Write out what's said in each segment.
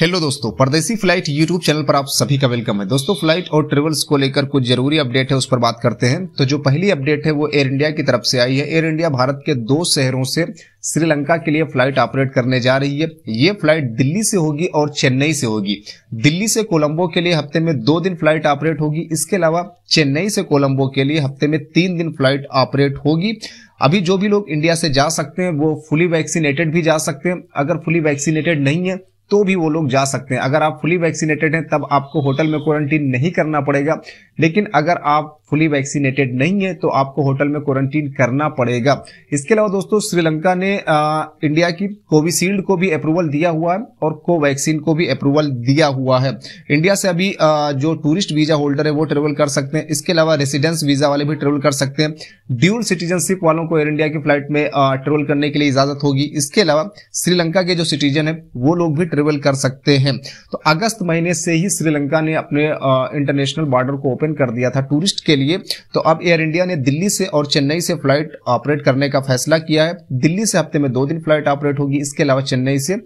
hello दोस्तों परदेसी flight YouTube channel पर आप सभी का वेलकम है दोस्तों फ्लाइट और ट्रेवल्स को लेकर कुछ जरूरी अपडेट है उस पर बात करते हैं तो जो पहली अपडेट है वो एयर इंडिया की तरफ से आई है एयर इंडिया भारत के दो शहरों से श्रीलंका के लिए फ्लाइट ऑपरेट करने जा रही है ये फ्लाइट दिल्ली से होगी और चेन्नई से होगी दिल्ली से कोलंबो के लिए हफ्ते में दो दिन फ्लाइट ऑपरेट होगी इसके अलावा चेन्नई से कोलंबो के लिए हफ्ते में तीन दिन फ्लाइट ऑपरेट होगी अभी जो भी लोग इंडिया से जा सकते हैं वो फुली वैक्सीनेटेड भी जा सकते हैं अगर फुली वैक्सीनेटेड नहीं है तो भी वो लोग जा सकते हैं अगर आप फुली वैक्सीनेटेड हैं तब आपको होटल में क्वारंटीन नहीं करना पड़ेगा लेकिन अगर आप फुली वैक्सीनेटेड नहीं है तो आपको होटल में क्वारंटीन करना पड़ेगा इसके अलावा दोस्तों श्रीलंका ने आ, इंडिया की कोविशील्ड को भी अप्रूवल दिया हुआ है और कोवैक्सीन को भी अप्रूवल दिया हुआ है इंडिया से अभी आ, जो टूरिस्ट वीजा होल्डर है वो ट्रेवल कर सकते हैं इसके अलावा रेसिडेंस वीजा वाले भी ट्रेवल कर सकते हैं ड्यूल सिटीजनशिप वालों को एयर इंडिया की फ्लाइट में ट्रेवल करने के लिए इजाजत होगी इसके अलावा श्रीलंका के जो सिटीजन है वो लोग भी ट्रेवल कर सकते हैं तो अगस्त महीने से ही श्रीलंका ने अपने इंटरनेशनल बॉर्डर को ओपन ओपन कर दिया था टूरिस्ट के लिए तो अब एयर इंडिया ने दिल्ली से और चेन्नई से फ्लाइट ऑपरेट करने का फैसला किया है दिल्ली से हफ्ते में दो दिन फ्लाइट ऑपरेट होगी इसके अलावा चेन्नई से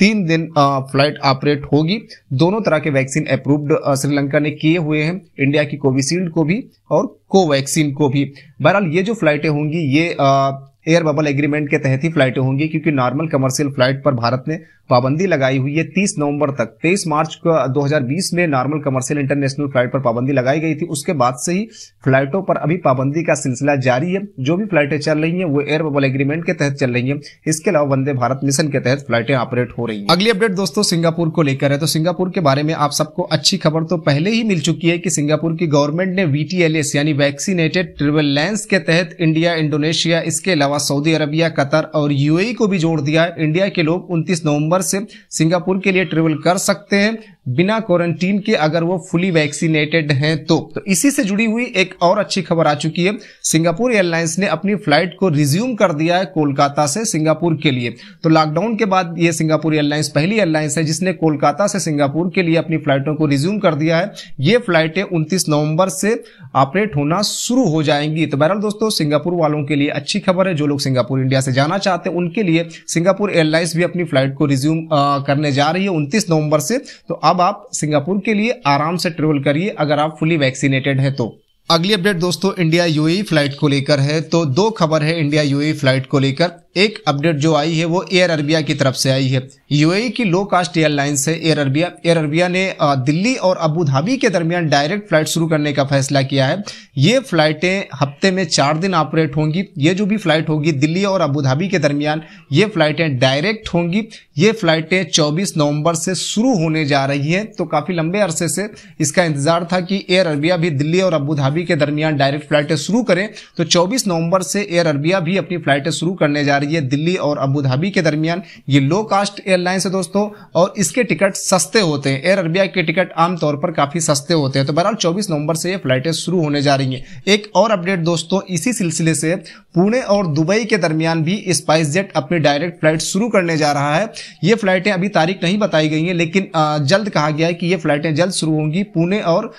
तीन दिन फ्लाइट ऑपरेट होगी दोनों तरह के वैक्सीन अप्रूव्ड श्रीलंका ने किए हुए हैं इंडिया की कोविशील्ड को भी और कोवैक्सीन को भी बहरहाल ये जो फ्लाइटें होंगी ये एयर बबल एग्रीमेंट के तहत ही फ्लाइटें होंगी क्योंकि नॉर्मल कमर्शियल फ्लाइट पर भारत ने पाबंदी लगाई हुई है 30 नवंबर तक 23 मार्च 2020 में नॉर्मल कमर्शियल इंटरनेशनल फ्लाइट पर पाबंदी लगाई गई थी उसके बाद से ही फ्लाइटों पर अभी पाबंदी का सिलसिला जारी है जो भी फ्लाइटें चल रही हैं वो एयर बबल एग्रीमेंट के तहत चल रही हैं इसके अलावा वंदे भारत मिशन के तहत फ्लाइटें ऑपरेट हो रही है अगली अपडेट दोस्तों सिंगापुर को लेकर है तो सिंगापुर के बारे में आप सबको अच्छी खबर तो पहले ही मिल चुकी है की सिंगापुर की गवर्नमेंट ने वीटीएलएस यानी वैक्सीनेटेड लैंस के तहत इंडिया इंडोनेशिया इसके अलावा सऊदी अरबिया कतर और यूएई को भी जोड़ दिया इंडिया के लोग उनतीस नवम्बर से सिंगापुर के लिए ट्रेवल कर सकते हैं बिना क्वारंटीन के अगर वो फुली वैक्सीनेटेड हैं तो, तो इसी से जुड़ी हुई एक और अच्छी खबर आ चुकी है सिंगापुर एयरलाइंस ने अपनी फ्लाइट को रिज्यूम कर दिया है कोलकाता से सिंगापुर के लिए तो लॉकडाउन के बाद ये सिंगापुर एयरलाइंस पहली एयरलाइंस है जिसने कोलकाता से सिंगापुर के लिए अपनी फ्लाइटों को रिज्यूम कर दिया है ये फ्लाइटें उनतीस नवंबर से ऑपरेट होना शुरू हो जाएंगी तो बहरहाल दोस्तों सिंगापुर वालों के लिए अच्छी खबर है जो लोग सिंगापुर इंडिया से जाना चाहते हैं उनके लिए सिंगापुर एयरलाइंस भी अपनी फ्लाइट को रिज्यूम करने जा रही है उनतीस नवंबर से तो अब अब आप सिंगापुर के लिए आराम से ट्रेवल करिए अगर आप फुली वैक्सीनेटेड हैं तो अगली अपडेट दोस्तों इंडिया यूएई फ्लाइट को लेकर है तो दो खबर है इंडिया यूएई फ्लाइट को लेकर एक अपडेट जो आई है वो एयर अरबिया की तरफ से आई है यूएई e की लो कास्ट एयरलाइंस है एयर अरबिया एयर अरबिया ने दिल्ली और अबू धाबी के दरमियान डायरेक्ट फ्लाइट शुरू करने का फैसला किया है ये फ्लाइटें हफ्ते में चार दिन ऑपरेट होंगी ये जो भी फ्लाइट होगी दिल्ली और अबू धाबी के दरमियान ये फ्लाइटें डायरेक्ट होंगी ये फ्लाइटें चौबीस नवम्बर से शुरू होने जा रही हैं तो काफ़ी लंबे अरसे से इसका इंतजार था कि एयर अरबिया भी दिल्ली और अबू धाबी के दरमियान डायरेक्ट फ्लाइटें शुरू करें तो चौबीस नवंबर से एयर अरबिया भी अपनी फ्लाइटें शुरू करने जा जा रही है दिल्ली और अबू धाबी के दरमियान ये लो कास्ट एयरलाइंस है दोस्तों और इसके टिकट सस्ते होते हैं एयर अरबिया के टिकट आमतौर पर काफ़ी सस्ते होते हैं तो बहरहाल चौबीस नवंबर से ये फ्लाइटें शुरू होने जा रही हैं एक और अपडेट दोस्तों इसी सिलसिले से पुणे और दुबई के दरमियान भी स्पाइस जेट अपनी डायरेक्ट फ्लाइट शुरू करने जा रहा है ये फ्लाइटें अभी तारीख नहीं बताई गई हैं लेकिन जल्द कहा गया है कि ये फ्लाइटें जल्द शुरू होंगी पुणे और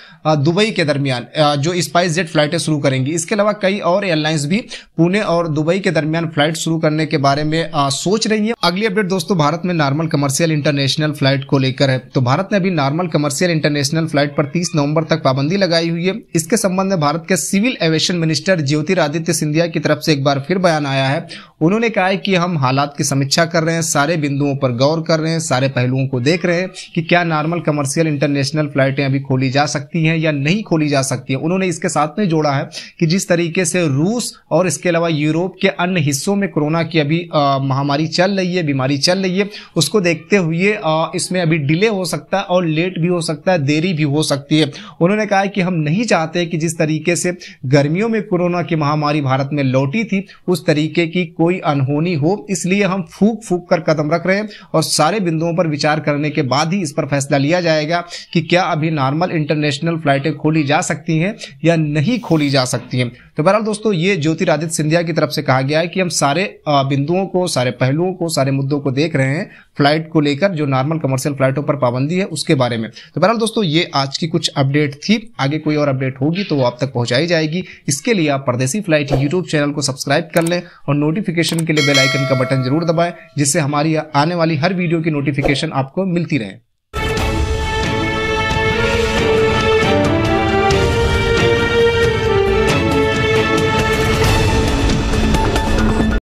दुबई के दरमियान जो स्पाइस जेट फ्लाइटें शुरू करेंगी इसके अलावा कई और एयरलाइंस भी पुणे और दुबई के दरमियान फ्लाइट शुरू कर करने के बारे में आ, सोच रही है अगली अपडेट दोस्तों भारत में नॉर्मल कमर्शियल इंटरनेशनल फ्लाइट को लेकर है तो भारत ने अभी नॉर्मल कमर्शियल इंटरनेशनल फ्लाइट पर 30 नवंबर तक पाबंदी लगाई हुई है इसके संबंध में भारत के civil aviation minister Jyotiraditya Scindia की तरफ से एक बार फिर बयान आया है उन्होंने कहा है कि हम हालात की समीक्षा कर रहे हैं सारे बिंदुओं पर गौर कर रहे हैं सारे पहलुओं को देख रहे हैं कि क्या नॉर्मल कमर्शियल इंटरनेशनल फ्लाइटें अभी खोली जा सकती हैं या नहीं खोली जा सकती हैं उन्होंने इसके साथ में जोड़ा है कि जिस तरीके से रूस और इसके अलावा यूरोप के अन्य हिस्सों में कोरोना की अभी महामारी चल रही है बीमारी चल रही है उसको देखते हुए इसमें अभी डिले हो सकता है और लेट भी हो सकता है देरी भी हो सकती है उन्होंने कहा है कि हम नहीं चाहते कि जिस तरीके से गर्मियों में कोरोना की महामारी भारत में लौटी थी उस तरीके की कोई कोई अनहोनी हो इसलिए हम फूक फूक कर कदम रख रहे हैं और सारे बिंदुओं पर विचार करने के बाद ही इस पर फैसला लिया जाएगा कि क्या अभी नॉर्मल इंटरनेशनल फ्लाइटें खोली जा सकती हैं या नहीं खोली जा सकती हैं तो बहरहाल दोस्तों ये ज्योतिरादित्य सिंधिया की तरफ से कहा गया है कि हम सारे बिंदुओं को सारे पहलुओं को सारे मुद्दों को देख रहे हैं फ्लाइट को लेकर जो नॉर्मल कमर्शियल फ्लाइटों पर पाबंदी है उसके बारे में तो बहरहाल दोस्तों ये आज की कुछ अपडेट थी आगे कोई और अपडेट होगी तो वो आप तक पहुंचाई जाएगी इसके लिए आप परदेसी फ्लाइट यूट्यूब चैनल को सब्सक्राइब कर लें और नोटिफिकेशन के लिए बेलाइकन का बटन जरूर दबाएं जिससे हमारी आने वाली हर वीडियो की नोटिफिकेशन आपको मिलती रहे